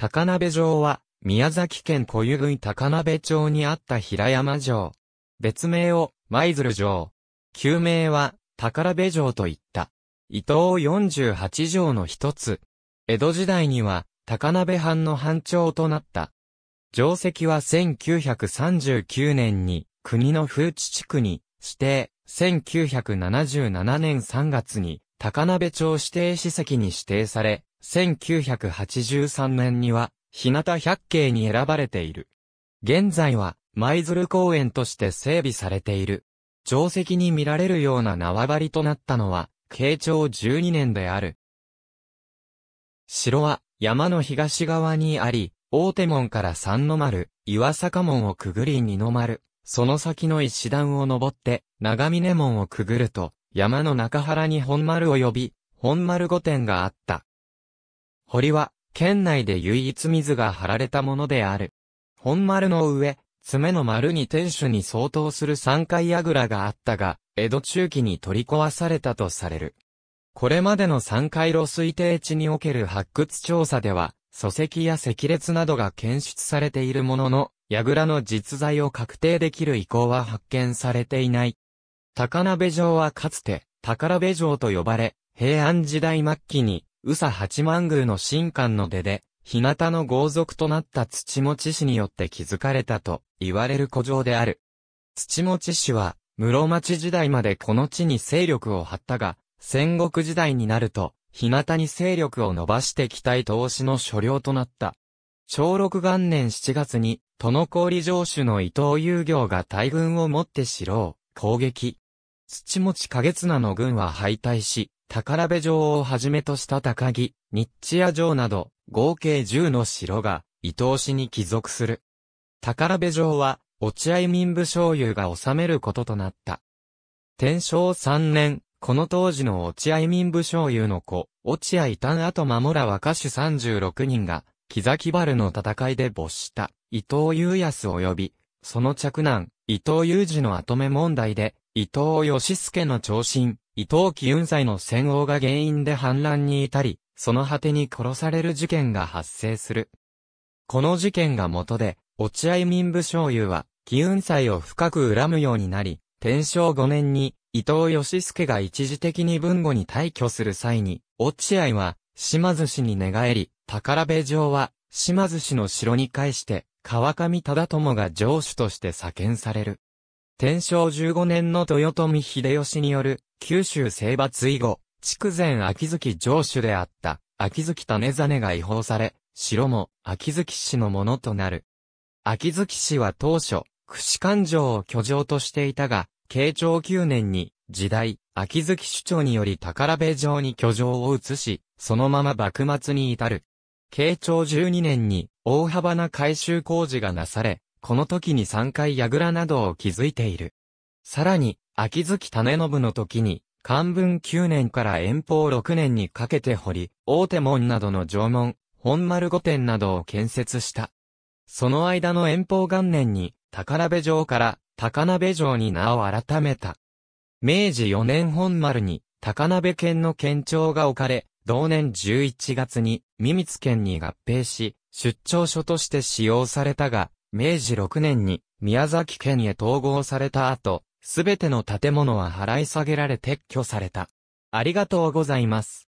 高鍋城は、宮崎県小湯郡高鍋町にあった平山城。別名を、舞鶴城。旧名は、宝部城といった。伊東48城の一つ。江戸時代には、高鍋藩の藩長となった。城跡は1939年に、国の風地地区に、指定、1977年3月に、高鍋町指定史跡に指定され、1983年には、日向百景に選ばれている。現在は、舞鶴公園として整備されている。定石に見られるような縄張りとなったのは、慶長12年である。城は、山の東側にあり、大手門から三の丸、岩坂門をくぐり二の丸、その先の石段を登って、長峰門をくぐると、山の中原に本丸を呼び、本丸御殿があった。堀は、県内で唯一水が張られたものである。本丸の上、爪の丸に天守に相当する三階櫓があったが、江戸中期に取り壊されたとされる。これまでの三階路推定地における発掘調査では、礎石や石列などが検出されているものの、櫓の実在を確定できる遺構は発見されていない。高鍋城はかつて、宝部城と呼ばれ、平安時代末期に宇佐八幡宮の神官の出で、日向の豪族となった土持氏によって築かれたと言われる古城である。土持氏は、室町時代までこの地に勢力を張ったが、戦国時代になると、日向に勢力を伸ばしてきたい投資の所領となった。小六元年7月に、都の氷城主の伊藤遊行が大軍をもって城を攻撃。土持影綱の軍は敗退し、宝部城をはじめとした高木、日地屋城など、合計10の城が、伊東市に帰属する。宝部城は、落合民部醤油が治めることとなった。天正3年、この当時の落合民部醤油の子、落合丹後守ら若手36人が、木崎原の戦いで没した伊藤雄康及び、その着男、伊藤雄二の後目問題で、伊藤義助の長身、伊藤紀雲斎の戦王が原因で反乱に至り、その果てに殺される事件が発生する。この事件が元で、落合民部省有は、紀雲斎を深く恨むようになり、天正5年に、伊藤義助が一時的に文後に退去する際に、落合は、島津氏に寝返り、宝部城は、島津氏の城に返して、川上忠友が城主として左遷される。天正15年の豊臣秀吉による、九州征伐以後、筑前秋月城主であった、秋月種真が違法され、城も秋月氏のものとなる。秋月氏は当初、串勘定を居城としていたが、慶長9年に、時代、秋月首長により宝部城に居城を移し、そのまま幕末に至る。慶長12年に、大幅な改修工事がなされ、この時に3回櫓などを築いている。さらに、秋月種信の時に、漢文9年から遠方6年にかけて掘り、大手門などの縄文、本丸御殿などを建設した。その間の遠方元年に、高鍋城から高鍋城に名を改めた。明治4年本丸に高鍋県の県庁が置かれ、同年11月に三光県に合併し、出張所として使用されたが、明治6年に宮崎県へ統合された後、すべての建物は払い下げられ撤去された。ありがとうございます。